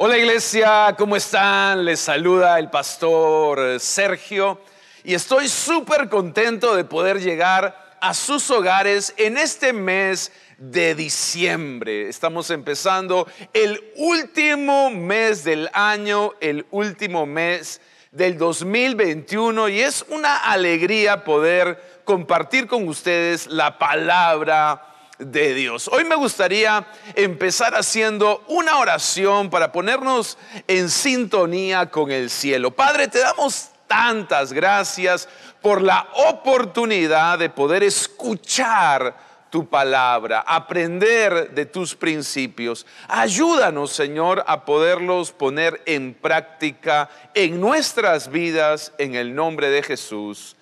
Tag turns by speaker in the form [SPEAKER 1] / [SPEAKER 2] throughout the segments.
[SPEAKER 1] Hola iglesia, ¿cómo están? Les saluda el pastor Sergio y estoy súper contento de poder llegar a sus hogares en este mes de diciembre. Estamos empezando el último mes del año, el último mes del 2021 y es una alegría poder compartir con ustedes la palabra de Dios. Hoy me gustaría empezar haciendo una oración para ponernos en sintonía con el cielo. Padre, te damos tantas gracias por la oportunidad de poder escuchar tu palabra, aprender de tus principios. Ayúdanos, Señor, a poderlos poner en práctica en nuestras vidas, en el nombre de Jesús.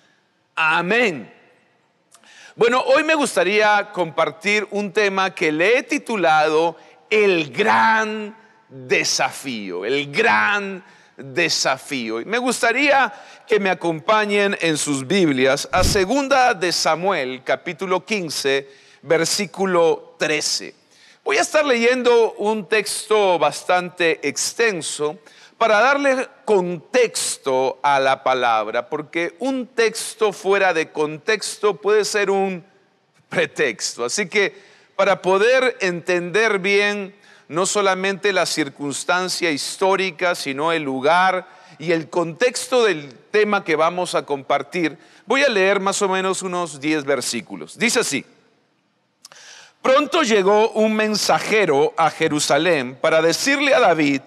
[SPEAKER 1] Amén bueno, hoy me gustaría compartir un tema que le he titulado El gran desafío, el gran desafío. Y me gustaría que me acompañen en sus Biblias a segunda de Samuel, capítulo 15, versículo 13. Voy a estar leyendo un texto bastante extenso, para darle contexto a la palabra, porque un texto fuera de contexto puede ser un pretexto. Así que para poder entender bien no solamente la circunstancia histórica, sino el lugar y el contexto del tema que vamos a compartir, voy a leer más o menos unos 10 versículos. Dice así, pronto llegó un mensajero a Jerusalén para decirle a David,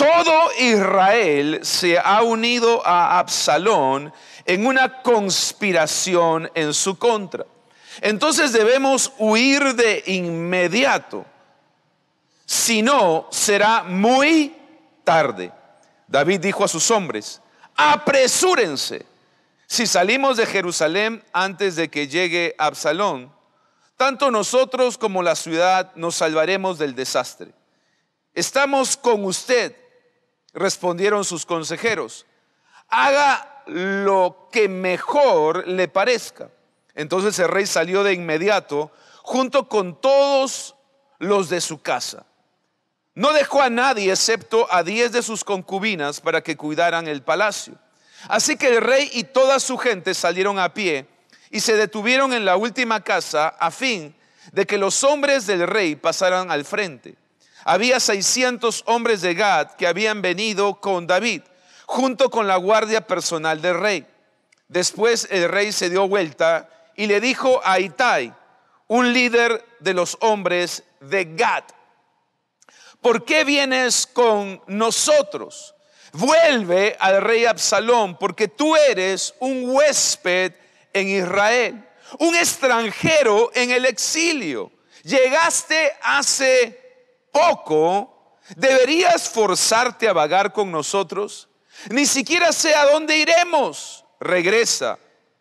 [SPEAKER 1] todo Israel se ha unido a Absalón en una conspiración en su contra. Entonces debemos huir de inmediato, si no será muy tarde. David dijo a sus hombres, apresúrense. Si salimos de Jerusalén antes de que llegue Absalón, tanto nosotros como la ciudad nos salvaremos del desastre. Estamos con usted Respondieron sus consejeros, haga lo que mejor le parezca. Entonces el rey salió de inmediato junto con todos los de su casa. No dejó a nadie excepto a diez de sus concubinas para que cuidaran el palacio. Así que el rey y toda su gente salieron a pie y se detuvieron en la última casa a fin de que los hombres del rey pasaran al frente. Había 600 hombres de Gad que habían venido con David, junto con la guardia personal del rey. Después el rey se dio vuelta y le dijo a Itai, un líder de los hombres de Gad, ¿por qué vienes con nosotros? Vuelve al rey Absalón, porque tú eres un huésped en Israel, un extranjero en el exilio. Llegaste hace poco, deberías forzarte a vagar con nosotros. Ni siquiera sé a dónde iremos. Regresa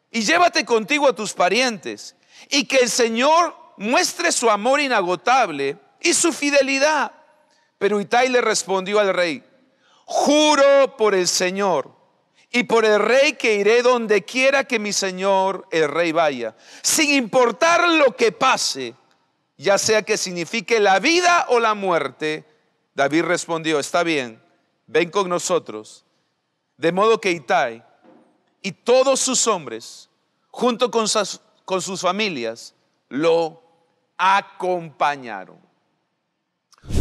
[SPEAKER 1] y llévate contigo a tus parientes. Y que el Señor muestre su amor inagotable y su fidelidad. Pero Itai le respondió al rey, juro por el Señor y por el rey que iré donde quiera que mi Señor el rey vaya, sin importar lo que pase ya sea que signifique la vida o la muerte. David respondió, está bien, ven con nosotros. De modo que Itai y todos sus hombres, junto con sus, familias, lo acompañaron.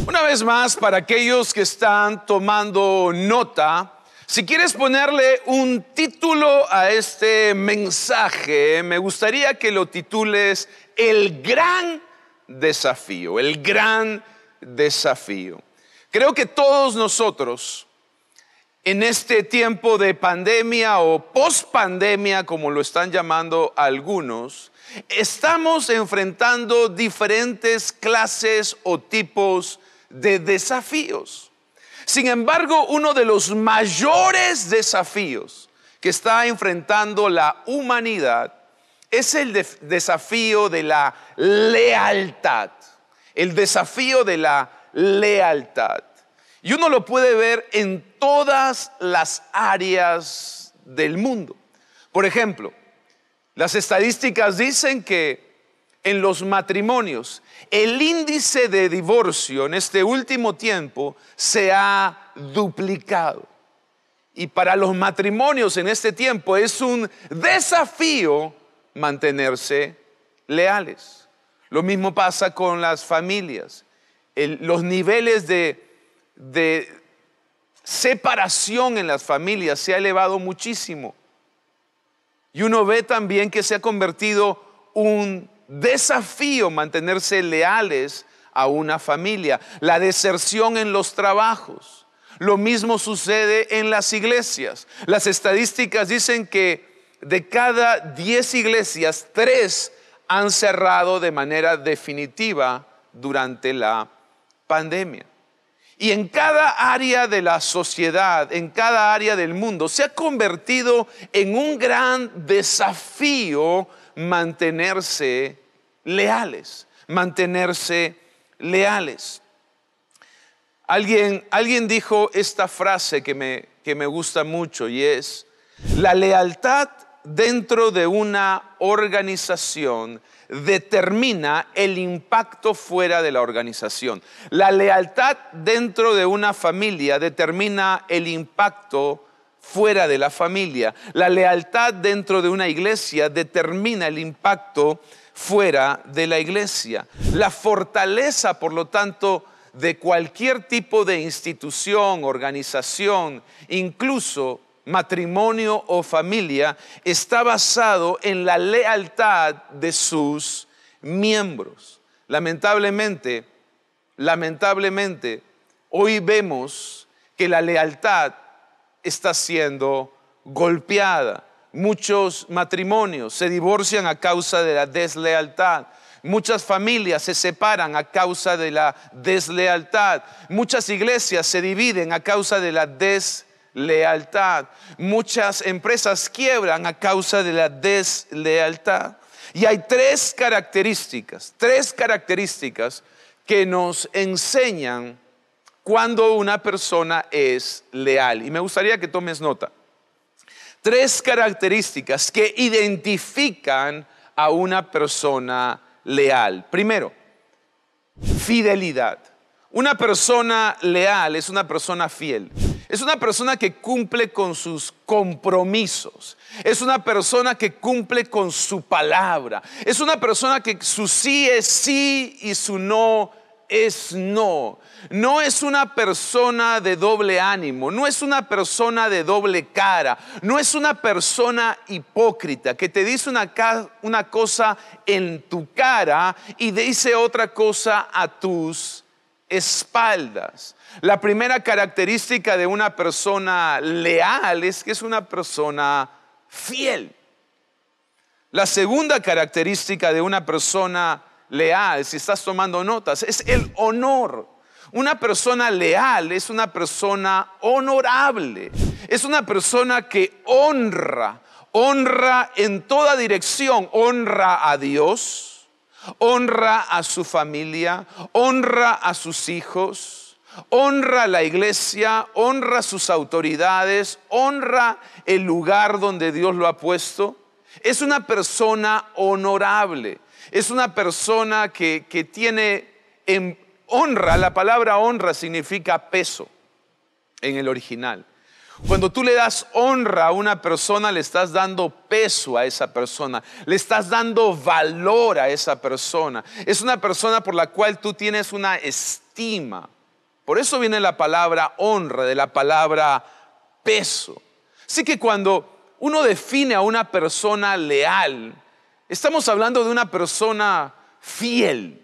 [SPEAKER 1] Una vez más, para aquellos que están tomando nota, si quieres ponerle un título a este mensaje, me gustaría que lo titules El gran desafío, el gran desafío. Creo que todos nosotros en este tiempo de pandemia o post pandemia como lo están llamando algunos, estamos enfrentando diferentes clases o tipos de desafíos. Sin embargo, uno de los mayores desafíos que está enfrentando la humanidad es el desafío de la lealtad. El desafío de la lealtad. Y uno lo puede ver en todas las áreas del mundo. Por ejemplo, las estadísticas dicen que en los matrimonios el índice de divorcio en este último tiempo se ha duplicado. Y para los matrimonios en este tiempo es un desafío mantenerse leales. Lo mismo pasa con las familias. los niveles de, de separación en las familias se ha elevado muchísimo. Y uno ve también que se ha convertido un desafío mantenerse leales a una familia, la deserción en los trabajos. Lo mismo sucede en las iglesias. Las estadísticas dicen que de cada 10 iglesias, tres han cerrado de manera definitiva durante la pandemia. Y en cada área de la sociedad, en cada área del mundo, se ha convertido en un gran desafío mantenerse leales, mantenerse leales. Alguien, dijo esta frase que me, que me gusta mucho y es, la lealtad dentro de una organización determina el impacto fuera de la organización. La lealtad dentro de una familia determina el impacto fuera de la familia. La lealtad dentro de una iglesia determina el impacto fuera de la iglesia. La fortaleza, por lo tanto, de cualquier tipo de institución, organización, incluso matrimonio o familia está basado en la lealtad de sus miembros. Lamentablemente, lamentablemente, hoy vemos que la lealtad está siendo golpeada. Muchos matrimonios se divorcian a causa de la deslealtad. Muchas familias se separan a causa de la deslealtad. Muchas iglesias se dividen a causa de la deslealtad lealtad Muchas empresas quiebran a causa de la deslealtad. Y hay tres características, tres características que nos enseñan cuando una persona es leal. Y me gustaría que tomes nota. Tres características que identifican a una persona leal. Primero, fidelidad. Una persona leal es una persona fiel. Es una persona que cumple con sus compromisos. Es una persona que cumple con su palabra. Es una persona que su sí es sí y su no es no. No es una persona de doble ánimo, no es una persona de doble cara, no es una persona hipócrita que te dice una, cosa en tu cara y dice otra cosa a tus espaldas. La primera característica de una persona leal es que es una persona fiel. La segunda característica de una persona leal, si estás tomando notas, es el honor. Una persona leal es una persona honorable, es una persona que honra, honra en toda dirección, honra a Dios, honra a su familia, honra a sus hijos, honra a la iglesia, honra a sus autoridades, honra el lugar donde Dios lo ha puesto. Es una persona honorable, es una persona que, tiene honra, la palabra honra significa peso en el original. Cuando tú le das honra a una persona, le estás dando peso a esa persona, le estás dando valor a esa persona. Es una persona por la cual tú tienes una estima. Por eso viene la palabra honra, de la palabra peso. Así que cuando uno define a una persona leal, estamos hablando de una persona fiel,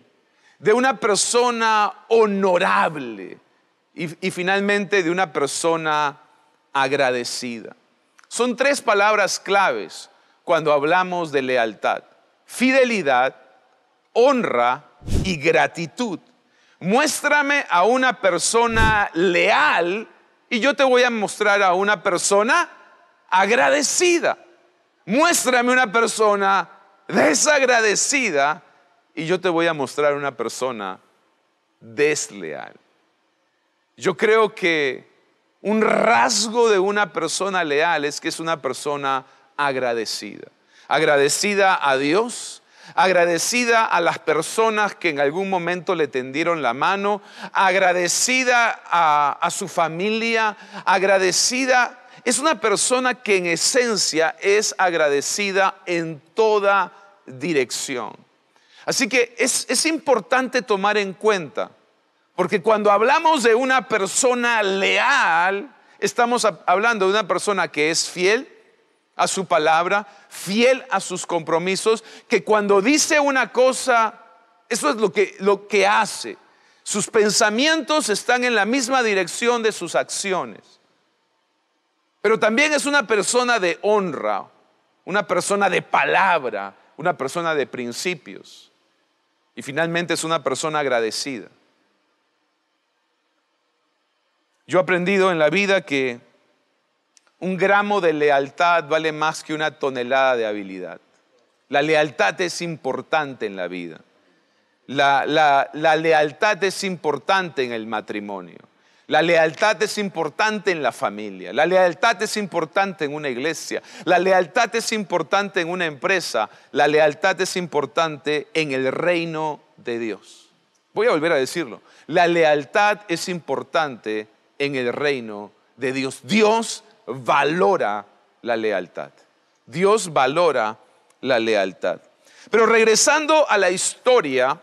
[SPEAKER 1] de una persona honorable y, finalmente de una persona agradecida. Son tres palabras claves cuando hablamos de lealtad. Fidelidad, honra y gratitud. Muéstrame a una persona leal y yo te voy a mostrar a una persona agradecida. Muéstrame una persona desagradecida y yo te voy a mostrar una persona desleal. Yo creo que un rasgo de una persona leal es que es una persona agradecida. Agradecida a Dios, agradecida a las personas que en algún momento le tendieron la mano, agradecida a, su familia, agradecida. Es una persona que en esencia es agradecida en toda dirección. Así que es importante tomar en cuenta porque cuando hablamos de una persona leal, estamos hablando de una persona que es fiel a su palabra, fiel a sus compromisos, que cuando dice una cosa, eso es lo que, hace. Sus pensamientos están en la misma dirección de sus acciones. Pero también es una persona de honra, una persona de palabra, una persona de principios. Y finalmente es una persona agradecida. Yo he aprendido en la vida que un gramo de lealtad vale más que una tonelada de habilidad. La lealtad es importante en la vida. La, lealtad es importante en el matrimonio. La lealtad es importante en la familia. La lealtad es importante en una iglesia. La lealtad es importante en una empresa. La lealtad es importante en el reino de Dios. Voy a volver a decirlo. La lealtad es importante en el reino de Dios. Dios valora la lealtad. Dios valora la lealtad. Pero regresando a la historia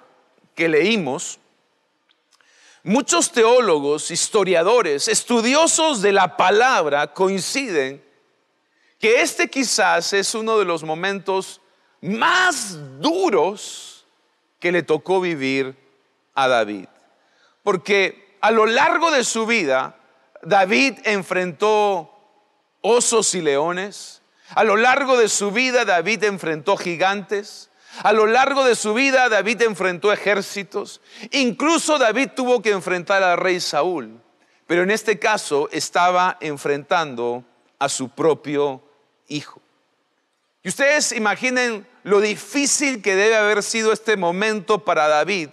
[SPEAKER 1] que leímos, muchos teólogos, historiadores, estudiosos de la palabra coinciden que este quizás es uno de los momentos más duros que le tocó vivir a David. Porque a lo largo de su vida, David enfrentó osos y leones. A lo largo de su vida, David enfrentó gigantes. A lo largo de su vida, David enfrentó ejércitos. Incluso David tuvo que enfrentar al rey Saúl. Pero en este caso estaba enfrentando a su propio hijo. Y ustedes imaginen lo difícil que debe haber sido este momento para David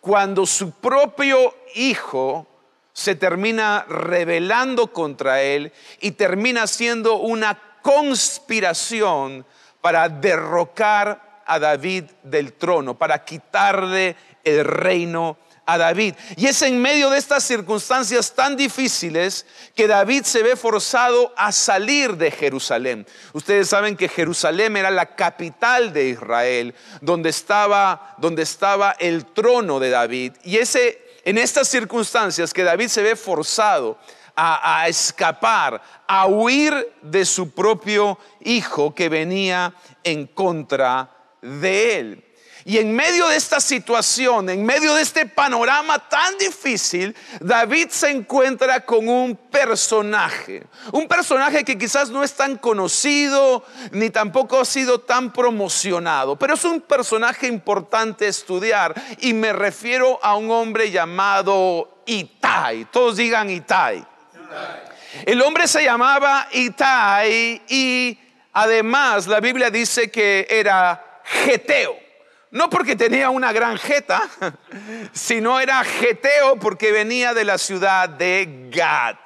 [SPEAKER 1] cuando su propio hijo se termina rebelando contra él y termina siendo una conspiración para derrocar a David del trono, para quitarle el reino David. Y es en medio de estas circunstancias tan difíciles que David se ve forzado a salir de Jerusalén. Ustedes saben que Jerusalén era la capital de Israel, donde estaba, donde estaba el trono de David. Y ese, en estas circunstancias que David se ve forzado a, a, escapar, a huir de su propio hijo que venía en contra de él. Y en medio de esta situación, en medio de este panorama tan difícil, David se encuentra con un personaje. Un personaje que quizás no es tan conocido ni tampoco ha sido tan promocionado, pero es un personaje importante estudiar y me refiero a un hombre llamado Itai. Todos digan Itai. El hombre se llamaba Itai y además la Biblia dice que era Geteo. No porque tenía una gran jeta, sino era geteo porque venía de la ciudad de Gad.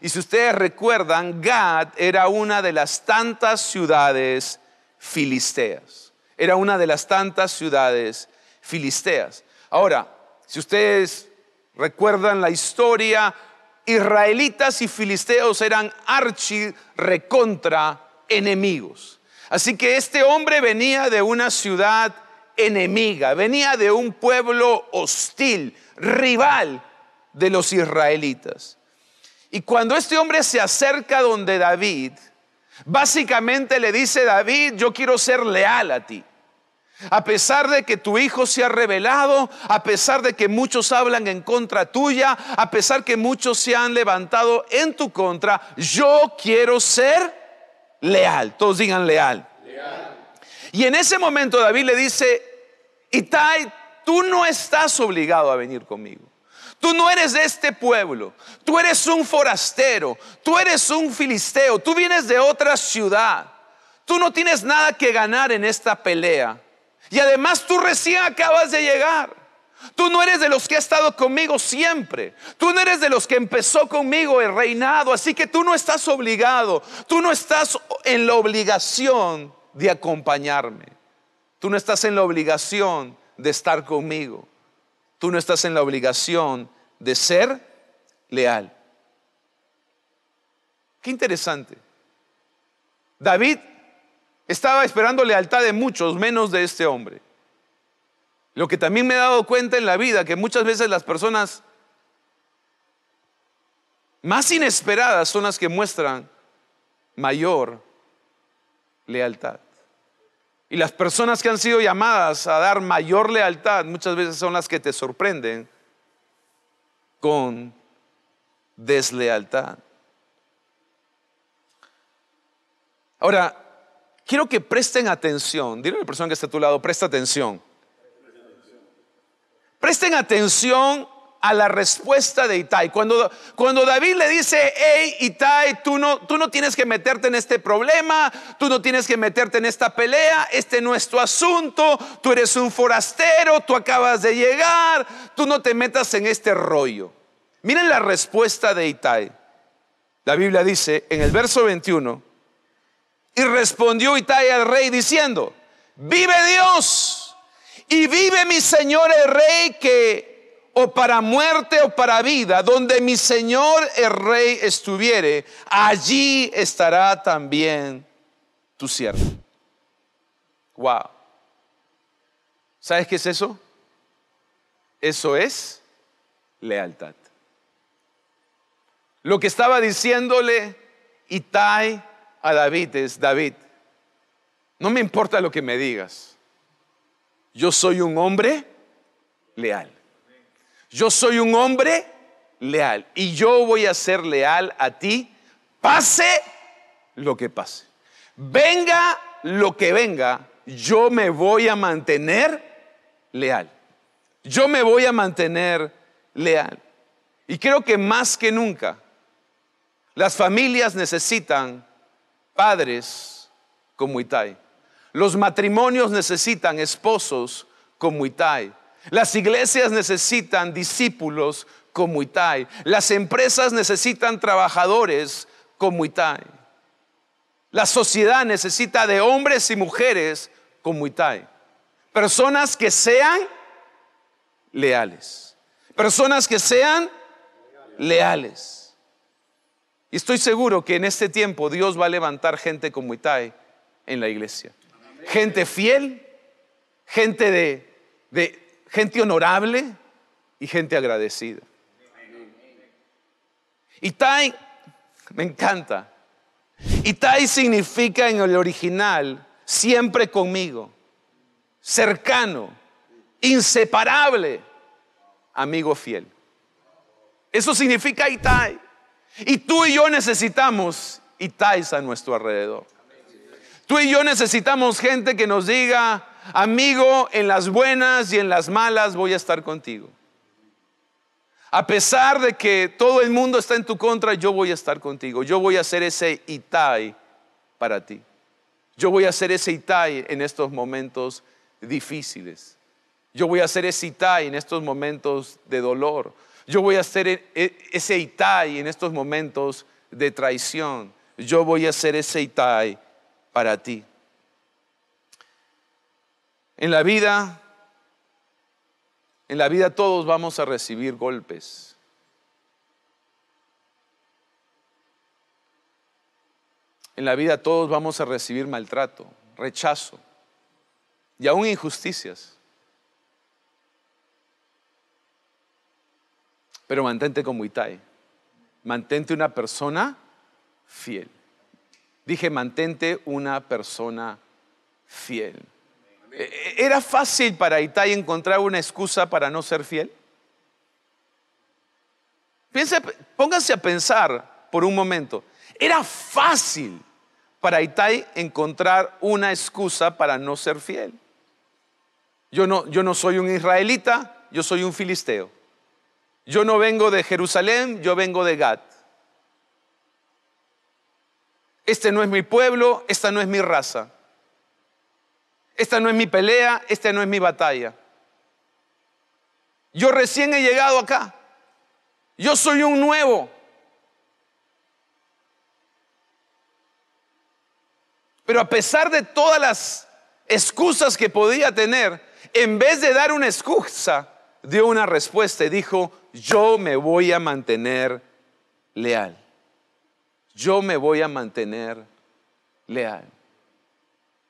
[SPEAKER 1] Y si ustedes recuerdan, Gad era una de las tantas ciudades filisteas. Era una de las tantas ciudades filisteas. Ahora, si ustedes recuerdan la historia, israelitas y filisteos eran archi recontra enemigos. Así que este hombre venía de una ciudad enemiga, venía de un pueblo hostil, rival de los israelitas. Y cuando este hombre se acerca donde David, básicamente le dice, David, yo quiero ser leal a ti. A pesar de que tu hijo se ha revelado, a pesar de que muchos hablan en contra tuya, a pesar que muchos se han levantado en tu contra, yo quiero ser leal. Todos digan leal. leal. Y en ese momento David le dice, Itai, tú no estás obligado a venir conmigo. Tú no eres de este pueblo. Tú eres un forastero. Tú eres un filisteo. Tú vienes de otra ciudad. Tú no tienes nada que ganar en esta pelea. Y además tú recién acabas de llegar. Tú no eres de los que ha estado conmigo siempre. Tú no eres de los que empezó conmigo el reinado. Así que tú no estás obligado. Tú no estás en la obligación de acompañarme. Tú no estás en la obligación de estar conmigo. Tú no estás en la obligación de ser leal. Qué interesante. David estaba esperando lealtad de muchos, menos de este hombre. Lo que también me he dado cuenta en la vida, que muchas veces las personas más inesperadas son las que muestran mayor lealtad. Y las personas que han sido llamadas a dar mayor lealtad muchas veces son las que te sorprenden con deslealtad. Ahora, quiero que presten atención. Dile a la persona que está a tu lado, presta atención. Presten atención a la respuesta de Itai. Cuando, cuando David le dice, hey Itai, tú no, tú no tienes que meterte en este problema, tú no tienes que meterte en esta pelea, este no es tu asunto, tú eres un forastero, tú acabas de llegar, tú no te metas en este rollo. Miren la respuesta de Itai. La Biblia dice en el verso 21, y respondió Itai al rey diciendo, vive Dios y vive mi Señor el rey que o para muerte o para vida, donde mi Señor el Rey estuviere, allí estará también tu siervo. Wow. ¿Sabes qué es eso? Eso es lealtad. Lo que estaba diciéndole Itai a David es, David, no me importa lo que me digas, yo soy un hombre leal. Yo soy un hombre leal y yo voy a ser leal a ti, pase lo que pase. Venga lo que venga, yo me voy a mantener leal. Yo me voy a mantener leal. Y creo que más que nunca las familias necesitan padres como Itai. Los matrimonios necesitan esposos como Itai. Las iglesias necesitan discípulos como Itai. Las empresas necesitan trabajadores como Itai. La sociedad necesita de hombres y mujeres como Itai. Personas que sean leales. Personas que sean leales. Y estoy seguro que en este tiempo Dios va a levantar gente como Itai en la iglesia. Gente fiel, gente de, de, gente honorable y gente agradecida. Itai, me encanta. Itai significa en el original siempre conmigo, cercano, inseparable, amigo fiel. Eso significa Itai. Y tú y yo necesitamos Itais a nuestro alrededor. Tú y yo necesitamos gente que nos diga, Amigo, en las buenas y en las malas voy a estar contigo. A pesar de que todo el mundo está en tu contra, yo voy a estar contigo. Yo voy a ser ese Itai para ti. Yo voy a ser ese Itai en estos momentos difíciles. Yo voy a ser ese Itai en estos momentos de dolor. Yo voy a ser e, e, ese Itai en estos momentos de traición. Yo voy a ser ese Itai para ti. En la vida, en la vida todos vamos a recibir golpes. En la vida todos vamos a recibir maltrato, rechazo y aún injusticias. Pero mantente como Itai. Mantente una persona fiel. Dije, mantente una persona fiel. Eh, eh, ¿Era fácil para Itai encontrar una excusa para no ser fiel? Piense, pónganse a pensar por un momento. Era fácil para Itai encontrar una excusa para no ser fiel. Yo no, yo no soy un israelita, yo soy un filisteo. Yo no vengo de Jerusalén, yo vengo de Gad. Este no es mi pueblo, esta no es mi raza. Esta no es mi pelea, esta no es mi batalla. Yo recién he llegado acá. Yo soy un nuevo. Pero a pesar de todas las excusas que podía tener, en vez de dar una excusa, dio una respuesta y dijo, yo me voy a mantener leal. Yo me voy a mantener leal.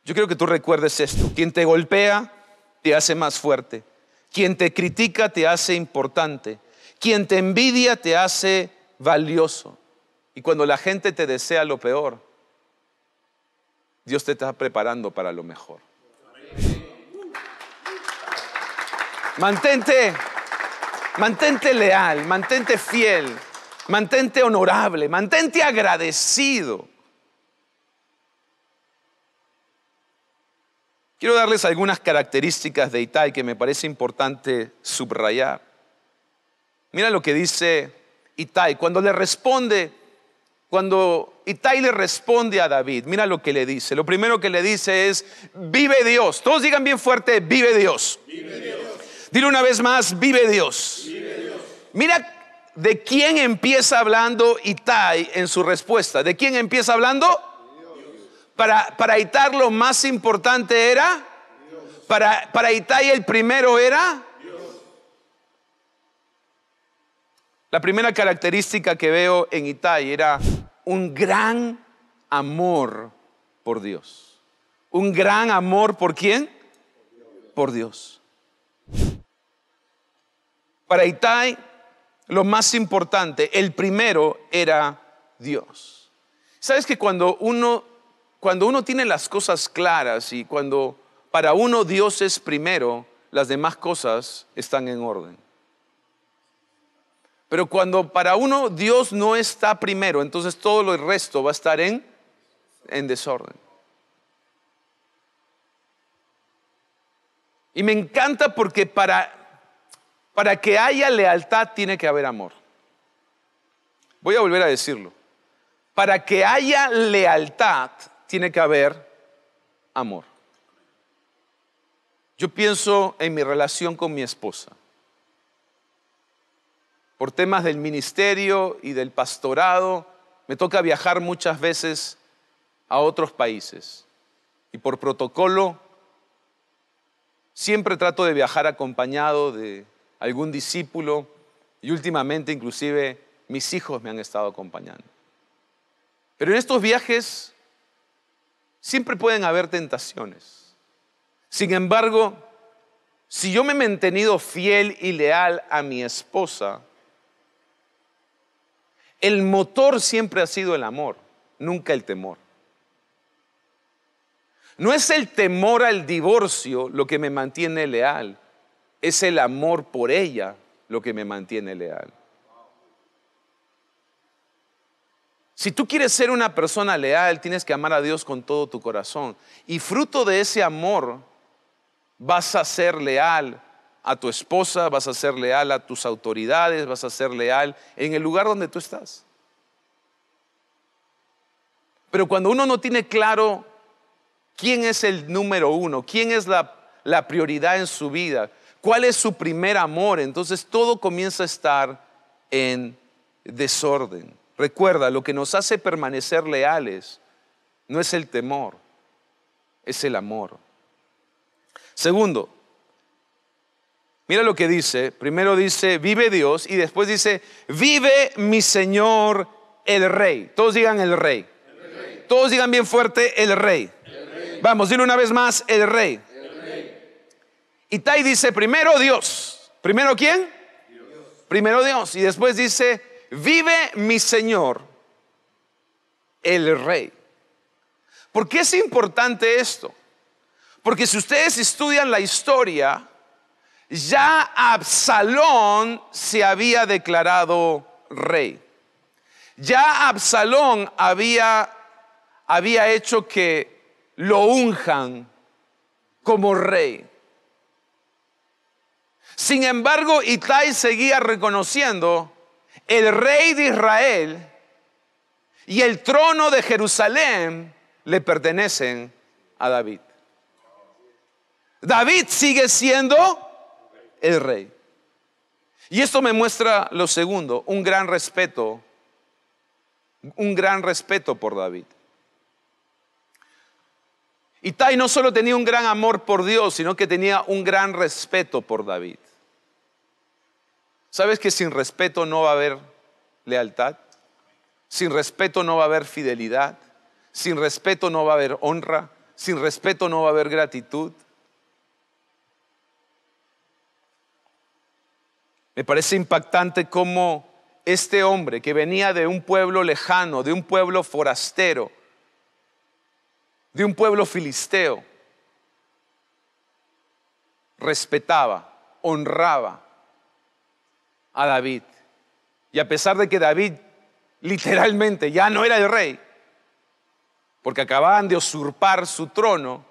[SPEAKER 1] Yo quiero que tú recuerdes esto. Quien te golpea te hace más fuerte. Quien te critica te hace importante. Quien te envidia te hace valioso. Y cuando la gente te desea lo peor, Dios te está preparando para lo mejor. Mantente, mantente leal, mantente fiel, mantente honorable, mantente agradecido. Quiero darles algunas características de Itai que me parece importante subrayar. Mira lo que dice Itai. Cuando le responde, cuando Itai le responde a David, mira lo que le dice. Lo primero que le dice es, vive Dios. Todos digan bien fuerte, vive Dios. Dile una vez más, vive Dios. vive Dios. Mira de quién empieza hablando Itai en su respuesta. ¿De quién empieza hablando? Para, para lo más importante era, para, para Itai el primero era. La primera característica que veo en Itai era un gran amor por Dios. Un gran amor por quién? Por Dios. Para Itai, lo más importante, el primero era Dios. Sabes que cuando uno cuando uno tiene las cosas claras y cuando para uno Dios es primero, las demás cosas están en orden. Pero cuando para uno Dios no está primero, entonces todo lo resto va a estar en, en desorden. Y me encanta porque para, para que haya lealtad tiene que haber amor. Voy a volver a decirlo. Para que haya lealtad tiene que haber amor. Yo pienso en mi relación con mi esposa. Por temas del ministerio y del pastorado, me toca viajar muchas veces a otros países. Y por protocolo, siempre trato de viajar acompañado de algún discípulo y últimamente inclusive mis hijos me han estado acompañando. Pero en estos viajes Siempre pueden haber tentaciones. Sin embargo, si yo me he mantenido fiel y leal a mi esposa, el motor siempre ha sido el amor, nunca el temor. No es el temor al divorcio lo que me mantiene leal, es el amor por ella lo que me mantiene leal. Si tú quieres ser una persona leal, tienes que amar a Dios con todo tu corazón. Y fruto de ese amor, vas a ser leal a tu esposa, vas a ser leal a tus autoridades, vas a ser leal en el lugar donde tú estás. Pero cuando uno no tiene claro quién es el número uno, quién es la, prioridad en su vida, cuál es su primer amor, entonces todo comienza a estar en desorden. Recuerda, lo que nos hace permanecer leales no es el temor, es el amor. Segundo, mira lo que dice. Primero dice, vive Dios y después dice, vive mi Señor el Rey. Todos digan el Rey. Todos digan bien fuerte el rey. Vamos, dile una vez más el Rey. Y Tai dice, primero Dios. ¿Primero quién? Primero Dios. Y después dice, vive mi Señor, el Rey. ¿Por qué es importante esto? Porque si ustedes estudian la historia, ya Absalón se había declarado rey. Ya Absalón había, había hecho que lo unjan como rey. Sin embargo, Itai seguía reconociendo el rey de Israel y el trono de Jerusalén le pertenecen a David. David sigue siendo el rey. Y esto me muestra lo segundo, un gran respeto, un gran respeto por David. Y Tai no solo tenía un gran amor por Dios, sino que tenía un gran respeto por David. ¿Sabes que sin respeto no va a haber lealtad? Sin respeto no va a haber fidelidad. Sin respeto no va a haber honra. Sin respeto no va a haber gratitud. Me parece impactante cómo este hombre que venía de un pueblo lejano, de un pueblo forastero, de un pueblo filisteo, respetaba, honraba a David. Y a pesar de que David literalmente ya no era el rey, porque acababan de usurpar su trono,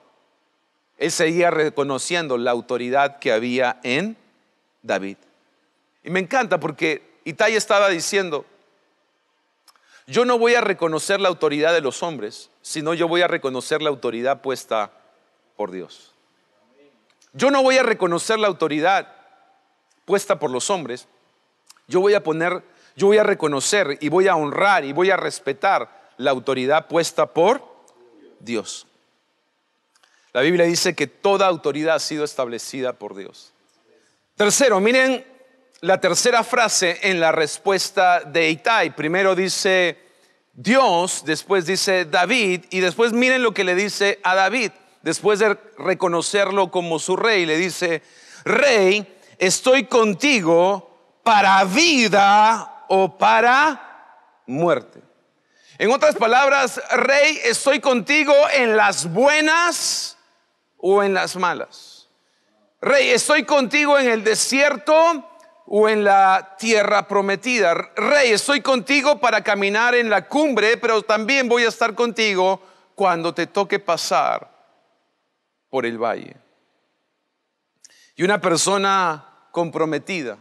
[SPEAKER 1] él seguía reconociendo la autoridad que había en David. Y me encanta porque Itai estaba diciendo, yo no voy a reconocer la autoridad de los hombres, sino yo voy a reconocer la autoridad puesta por Dios. Yo no voy a reconocer la autoridad puesta por los hombres, yo voy a poner, yo voy a reconocer y voy a honrar y voy a respetar la autoridad puesta por Dios. La Biblia dice que toda autoridad ha sido establecida por Dios. Tercero, miren la tercera frase en la respuesta de Itai. Primero dice Dios, después dice David y después miren lo que le dice a David. Después de reconocerlo como su rey, le dice, rey, estoy contigo para vida o para muerte. En otras palabras, rey, estoy contigo en las buenas o en las malas. Rey, estoy contigo en el desierto o en la tierra prometida. Rey, estoy contigo para caminar en la cumbre, pero también voy a estar contigo cuando te toque pasar por el valle. Y una persona comprometida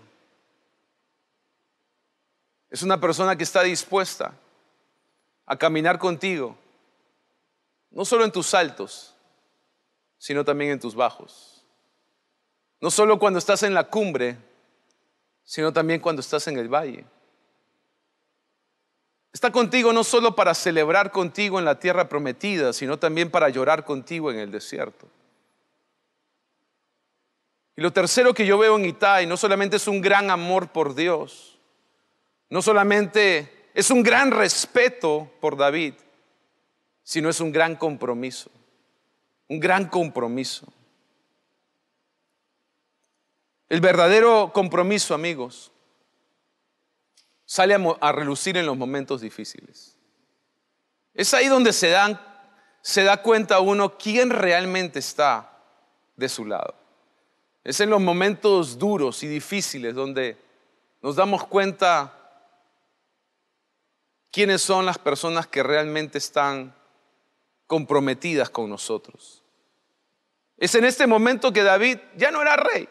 [SPEAKER 1] es una persona que está dispuesta a caminar contigo, no solo en tus altos, sino también en tus bajos. No solo cuando estás en la cumbre, sino también cuando estás en el valle. Está contigo no solo para celebrar contigo en la tierra prometida, sino también para llorar contigo en el desierto. Y lo tercero que yo veo en Itai no solamente es un gran amor por Dios, no solamente es un gran respeto por David, sino es un gran compromiso, un gran compromiso. El verdadero compromiso, amigos, sale a, relucir en los momentos difíciles. Es ahí donde se, se da cuenta uno quién realmente está de su lado. Es en los momentos duros y difíciles donde nos damos cuenta quiénes son las personas que realmente están comprometidas con nosotros. Es en este momento que David ya no era rey.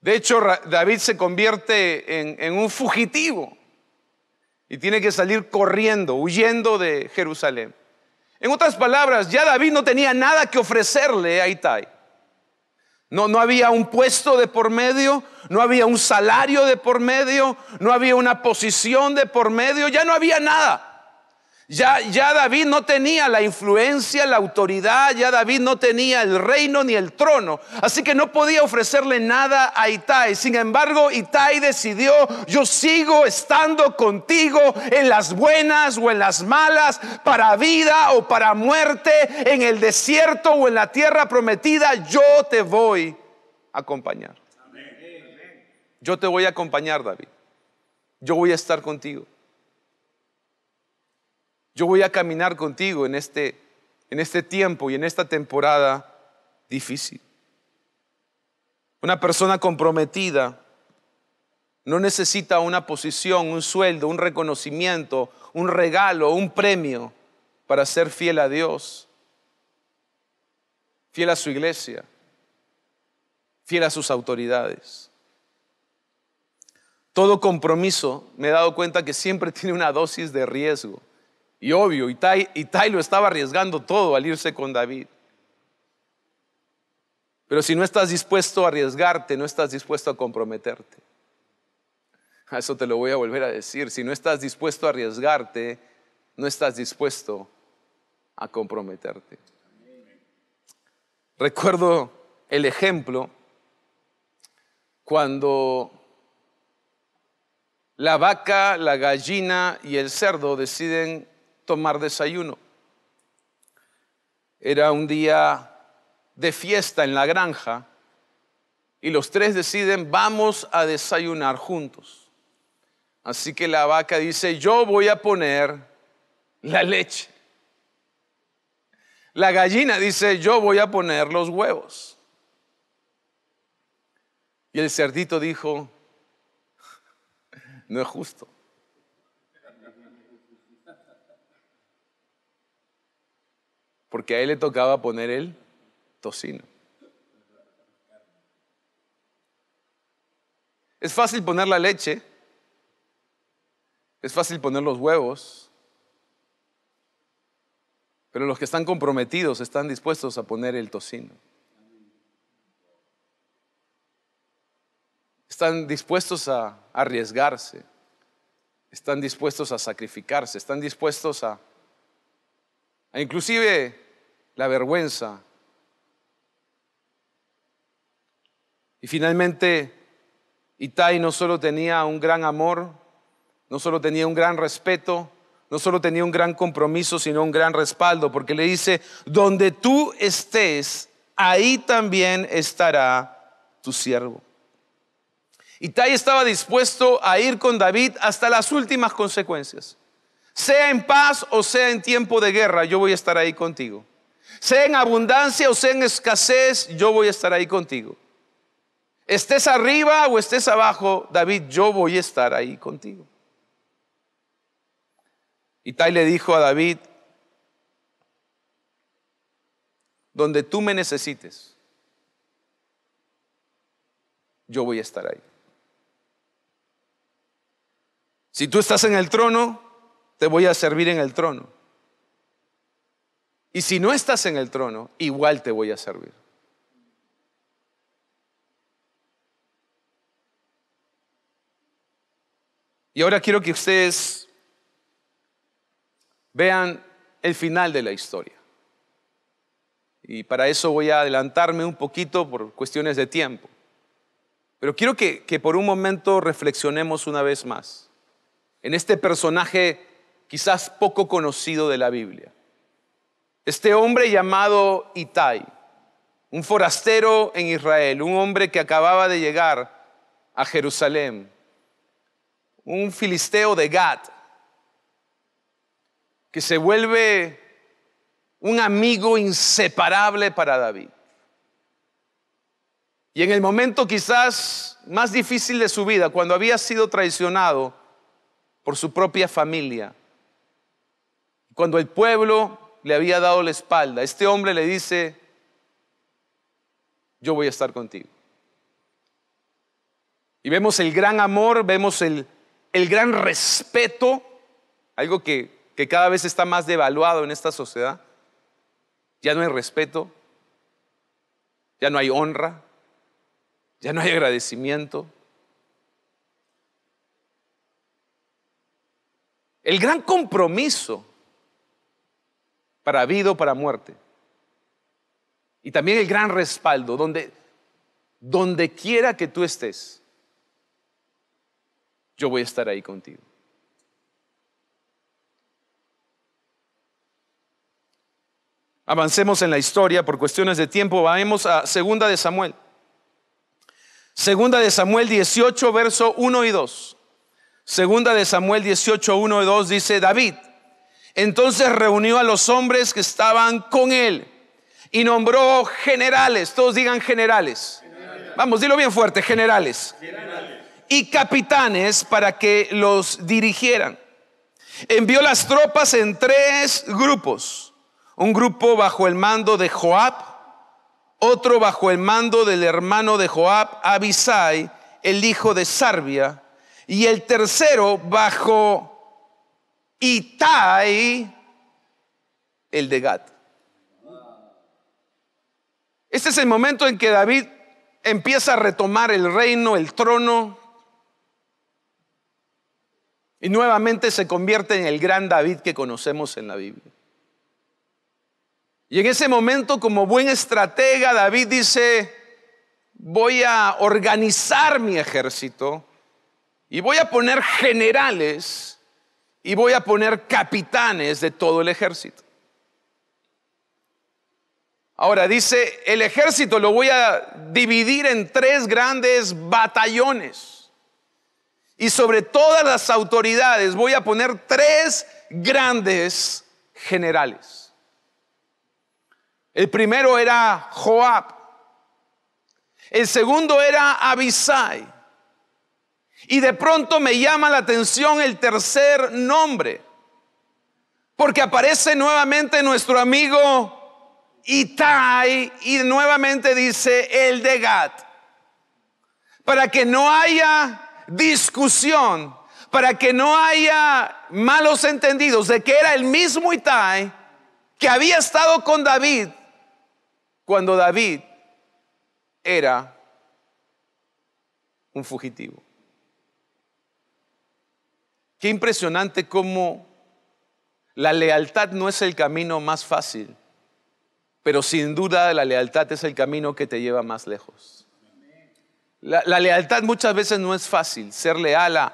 [SPEAKER 1] De hecho, David se convierte en, un fugitivo y tiene que salir corriendo, huyendo de Jerusalén. En otras palabras, ya David no tenía nada que ofrecerle a Itai. No, no había un puesto de por medio, no había un salario de por medio, no había una posición de por medio, ya no había nada. Ya, David no tenía la influencia, la autoridad, ya David no tenía el reino ni el trono. Así que no podía ofrecerle nada a Itai. Sin embargo, Itai decidió, yo sigo estando contigo en las buenas o en las malas, para vida o para muerte, en el desierto o en la tierra prometida, yo te voy a acompañar. Yo te voy a acompañar, David. Yo voy a estar contigo. Yo voy a caminar contigo este, en este, tiempo y en esta temporada difícil. Una persona comprometida no necesita una posición, un sueldo, un reconocimiento, un regalo, un premio para ser fiel a Dios, fiel a su iglesia, fiel a sus autoridades. Todo compromiso, me he dado cuenta que siempre tiene una dosis de riesgo. Y obvio, Itai, lo estaba arriesgando todo al irse con David. Pero si no estás dispuesto a arriesgarte, no estás dispuesto a comprometerte. A eso te lo voy a volver a decir. Si no estás dispuesto a arriesgarte, no estás dispuesto a comprometerte. Recuerdo el ejemplo cuando la vaca, la gallina y el cerdo deciden tomar desayuno. Era un día de fiesta en la granja y los tres deciden vamos a desayunar juntos. Así que la vaca dice, yo voy a poner la leche. La gallina dice, yo voy a poner los huevos. Y el cerdito dijo, no es justo. porque a él le tocaba poner el tocino. Es fácil poner la leche, es fácil poner los huevos, pero los que están comprometidos están dispuestos a poner el tocino. Están dispuestos a arriesgarse, están dispuestos a sacrificarse, están dispuestos a, a inclusive la vergüenza. Y finalmente, Itai no solo tenía un gran amor, no solo tenía un gran respeto, no solo tenía un gran compromiso, sino un gran respaldo, porque le dice, donde tú estés, ahí también estará tu siervo. Itai estaba dispuesto a ir con David hasta las últimas consecuencias. Sea en paz o sea en tiempo de guerra, yo voy a estar ahí contigo. Sea en abundancia o sea en escasez, yo voy a estar ahí contigo. Estés arriba o estés abajo, David, yo voy a estar ahí contigo. Y Tai le dijo a David, donde tú me necesites, yo voy a estar ahí. Si tú estás en el trono, te voy a servir en el trono. Y si no estás en el trono, igual te voy a servir. Y ahora quiero que ustedes vean el final de la historia. Y para eso voy a adelantarme un poquito por cuestiones de tiempo. Pero quiero que, por un momento reflexionemos una vez más en este personaje quizás poco conocido de la Biblia. Este hombre llamado Itai, un forastero en Israel, un hombre que acababa de llegar a Jerusalén, un filisteo de Gat, que se vuelve un amigo inseparable para David. Y en el momento quizás más difícil de su vida, cuando había sido traicionado por su propia familia, cuando el pueblo le había dado la espalda. Este hombre le dice, yo voy a estar contigo. Y vemos el gran amor, vemos el, gran respeto, algo que cada vez está más devaluado en esta sociedad. Ya no hay respeto, ya no hay honra, ya no hay agradecimiento. El gran compromiso para vida o para muerte. Y también el gran respaldo, donde, donde quiera que tú estés, yo voy a estar ahí contigo. Avancemos en la historia por cuestiones de tiempo. Vamos a segunda de Samuel. Segunda de Samuel 18, verso 1 y 2. Segunda de Samuel 18, 1 y 2 dice, David entonces reunió a los hombres que estaban con él y nombró generales, todos digan generales. Vamos, dilo bien fuerte, generales. generales. Y capitanes para que los dirigieran. Envió las tropas en tres grupos. Un grupo bajo el mando de Joab, otro bajo el mando del hermano de Joab, Abisai, el hijo de Sarbia, y el tercero bajo y Tai, el de Gat. Este es el momento en que David empieza a retomar el reino, el trono, y nuevamente se convierte en el gran David que conocemos en la Biblia. Y en ese momento, como buen estratega, David dice, voy a organizar mi ejército y voy a poner generales y voy a poner capitanes de todo el ejército. Ahora dice, el ejército lo voy a dividir en tres grandes batallones. Y sobre todas las autoridades voy a poner tres grandes generales. El primero era Joab. El segundo era Abisai. Y de pronto me llama la atención el tercer nombre, porque aparece nuevamente nuestro amigo Itai y nuevamente dice el de Gat. para que no haya discusión, para que no haya malos entendidos de que era el mismo Itai que había estado con David cuando David era un fugitivo. Qué impresionante cómo la lealtad no es el camino más fácil, pero sin duda la lealtad es el camino que te lleva más lejos. La, lealtad muchas veces no es fácil, ser leal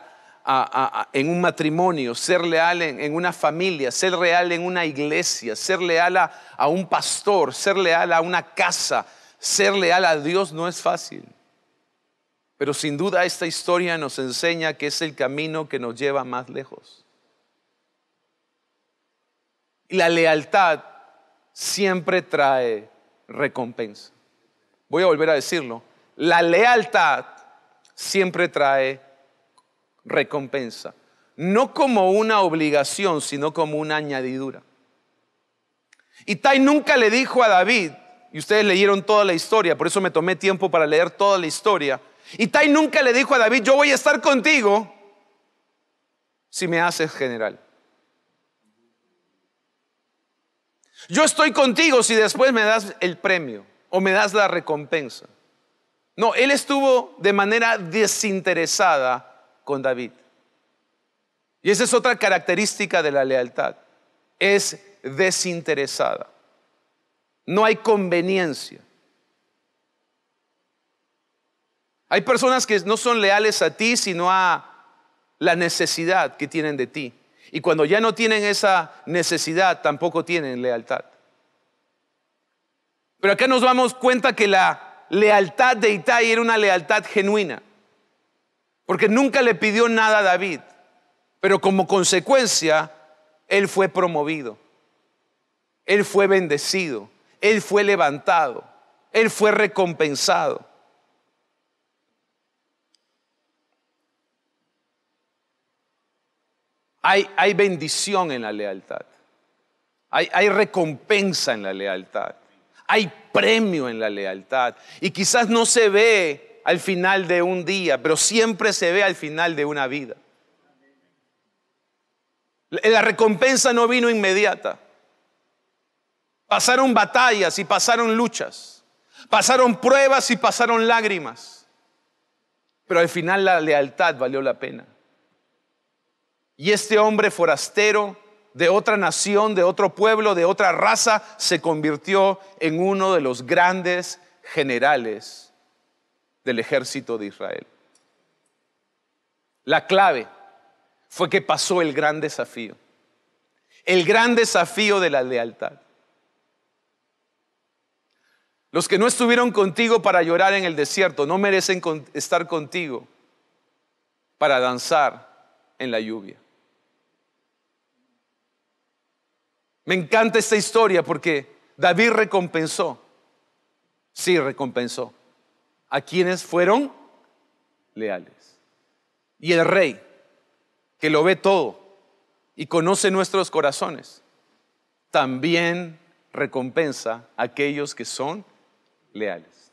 [SPEAKER 1] en un matrimonio, ser leal en, una familia, ser leal en una iglesia, ser leal a un pastor, ser leal a una casa, ser leal a Dios no es fácil. Pero sin duda esta historia nos enseña que es el camino que nos lleva más lejos. Y la lealtad siempre trae recompensa. Voy a volver a decirlo. La lealtad siempre trae recompensa. No como una obligación, sino como una añadidura. Y Tai nunca le dijo a David, y ustedes leyeron toda la historia, por eso me tomé tiempo para leer toda la historia, y Tai nunca le dijo a David, yo voy a estar contigo si me haces general. Yo estoy contigo si después me das el premio o me das la recompensa. No, él estuvo de manera desinteresada con David. Y esa es otra característica de la lealtad. Es desinteresada. No hay conveniencia. Hay personas que no son leales a ti, sino a la necesidad que tienen de ti. Y cuando ya no tienen esa necesidad, tampoco tienen lealtad. Pero acá nos damos cuenta que la lealtad de Itai era una lealtad genuina, porque nunca le pidió nada a David, pero como consecuencia, él fue promovido, él fue bendecido, él fue levantado, él fue recompensado. hay, bendición en la lealtad. hay recompensa en la lealtad. Hay premio en la lealtad. Y quizás no se ve al final de un día, pero siempre se ve al final de una vida. La recompensa no vino inmediata. Pasaron batallas y pasaron luchas. Pasaron pruebas y pasaron lágrimas. Pero al final la lealtad valió la pena. Y este hombre forastero de otra nación, de otro pueblo, de otra raza, se convirtió en uno de los grandes generales del ejército de Israel. La clave fue que pasó el gran desafío, el gran desafío de la lealtad. Los que no estuvieron contigo para llorar en el desierto no merecen estar contigo para danzar en la lluvia. Me encanta esta historia porque David recompensó, sí recompensó, a quienes fueron leales. Y el rey, que lo ve todo y conoce nuestros corazones, también recompensa a aquellos que son leales.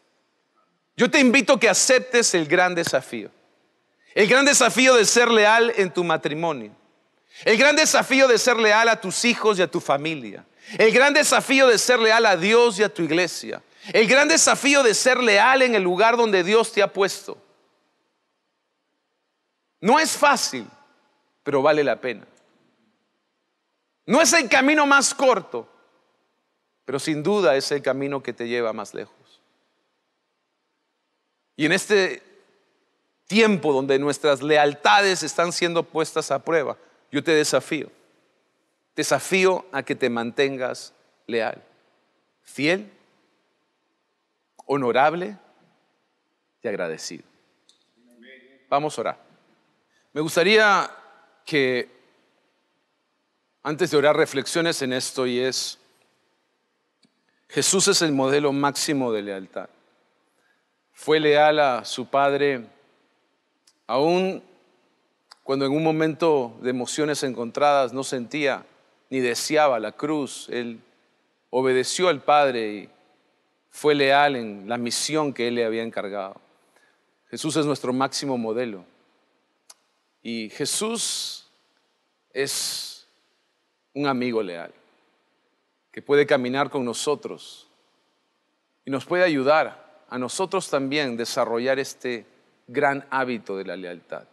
[SPEAKER 1] Yo te invito a que aceptes el gran desafío. El gran desafío de ser leal en tu matrimonio el gran desafío de ser leal a tus hijos y a tu familia. El gran desafío de ser leal a Dios y a tu iglesia. El gran desafío de ser leal en el lugar donde Dios te ha puesto. No es fácil, pero vale la pena. No es el camino más corto, pero sin duda es el camino que te lleva más lejos. Y en este tiempo donde nuestras lealtades están siendo puestas a prueba, yo te desafío. Desafío a que te mantengas leal, fiel, honorable y agradecido. Vamos a orar. Me gustaría que antes de orar reflexiones en esto y es, Jesús es el modelo máximo de lealtad. Fue leal a su Padre aún cuando en un momento de emociones encontradas no sentía ni deseaba la cruz, Él obedeció al Padre y fue leal en la misión que Él le había encargado. Jesús es nuestro máximo modelo. Y Jesús es un amigo leal que puede caminar con nosotros y nos puede ayudar a nosotros también desarrollar este gran hábito de la lealtad.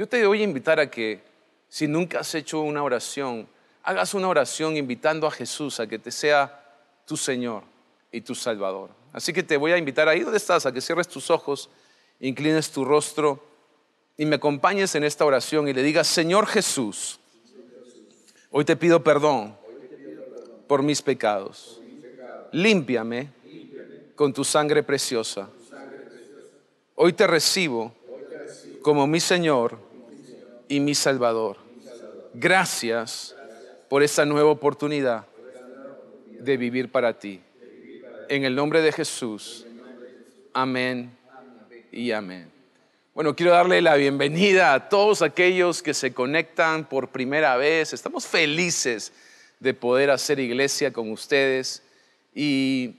[SPEAKER 1] Yo te voy a invitar a que, si nunca has hecho una oración, hagas una oración invitando a Jesús a que te sea tu Señor y tu Salvador. Así que te voy a invitar ahí donde estás, a que cierres tus ojos, inclines tu rostro y me acompañes en esta oración y le digas, Señor Jesús, hoy te pido perdón por mis pecados. Límpiame con tu sangre preciosa. Hoy te recibo como mi Señor y mi Salvador. Gracias por esta nueva oportunidad de vivir para ti. En el nombre de Jesús. Amén y amén. Bueno, quiero darle la bienvenida a todos aquellos que se conectan por primera vez. Estamos felices de poder hacer iglesia con ustedes. Y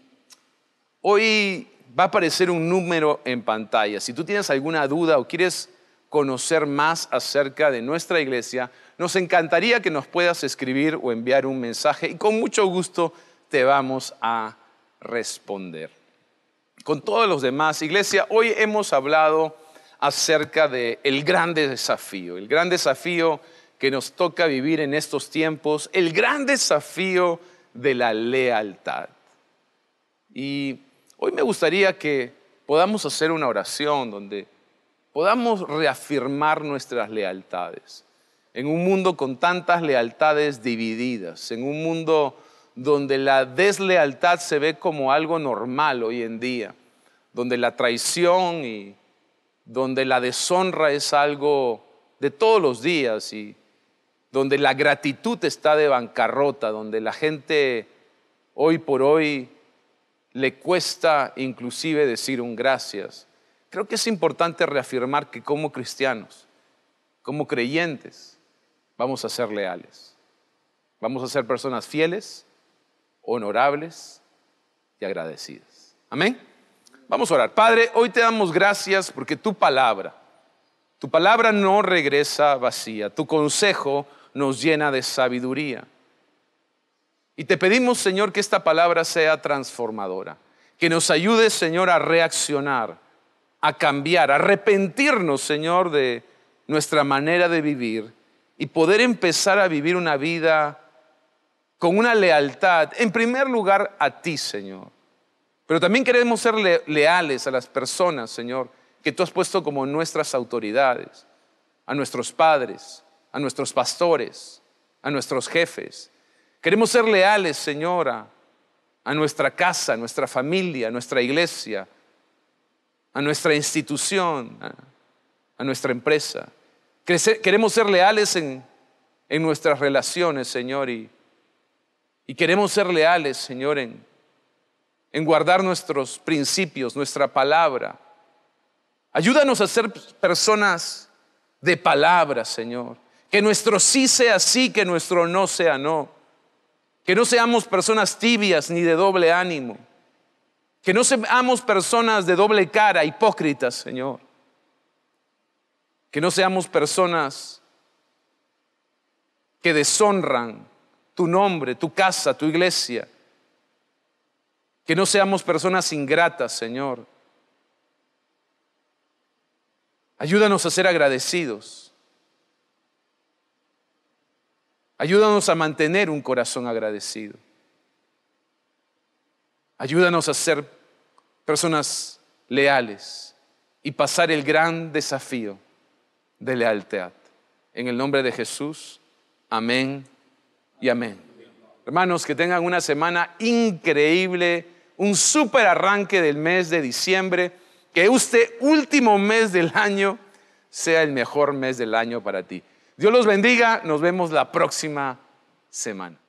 [SPEAKER 1] hoy va a aparecer un número en pantalla. Si tú tienes alguna duda o quieres conocer más acerca de nuestra iglesia, nos encantaría que nos puedas escribir o enviar un mensaje y con mucho gusto te vamos a responder. Con todos los demás, iglesia, hoy hemos hablado acerca del el gran desafío, el gran desafío que nos toca vivir en estos tiempos, el gran desafío de la lealtad. Y hoy me gustaría que podamos hacer una oración donde podamos reafirmar nuestras lealtades. En un mundo con tantas lealtades divididas, en un mundo donde la deslealtad se ve como algo normal hoy en día, donde la traición y donde la deshonra es algo de todos los días y donde la gratitud está de bancarrota, donde la gente hoy por hoy le cuesta inclusive decir un gracias. Creo que es importante reafirmar que como cristianos, como creyentes, vamos a ser leales. Vamos a ser personas fieles, honorables y agradecidas. Amén. Vamos a orar. Padre, hoy te damos gracias porque tu palabra, tu palabra no regresa vacía, tu consejo nos llena de sabiduría. Y te pedimos, Señor, que esta palabra sea transformadora, que nos ayude, Señor, a reaccionar a cambiar, a arrepentirnos, Señor, de nuestra manera de vivir y poder empezar a vivir una vida con una lealtad, en primer lugar, a ti, Señor. Pero también queremos ser leales a las personas, Señor, que tú has puesto como nuestras autoridades, a nuestros padres, a nuestros pastores, a nuestros jefes. Queremos ser leales, Señora, a nuestra casa, a nuestra familia, a nuestra iglesia, a nuestra institución, a, nuestra empresa. queremos ser leales en, nuestras relaciones, Señor, y, queremos ser leales, Señor, en, en guardar nuestros principios, nuestra palabra. Ayúdanos a ser personas de palabra, Señor. Que nuestro sí sea sí, que nuestro no sea no. Que no seamos personas tibias ni de doble ánimo. Que no seamos personas de doble cara, hipócritas, Señor. Que no seamos personas que deshonran tu nombre, tu casa, tu iglesia. Que no seamos personas ingratas, Señor. Ayúdanos a ser agradecidos. Ayúdanos a mantener un corazón agradecido. Ayúdanos a ser personas leales y pasar el gran desafío de lealtad. En el nombre de Jesús, amén y amén. Hermanos, que tengan una semana increíble, un súper arranque del mes de diciembre, que este último mes del año sea el mejor mes del año para ti. Dios los bendiga, nos vemos la próxima semana.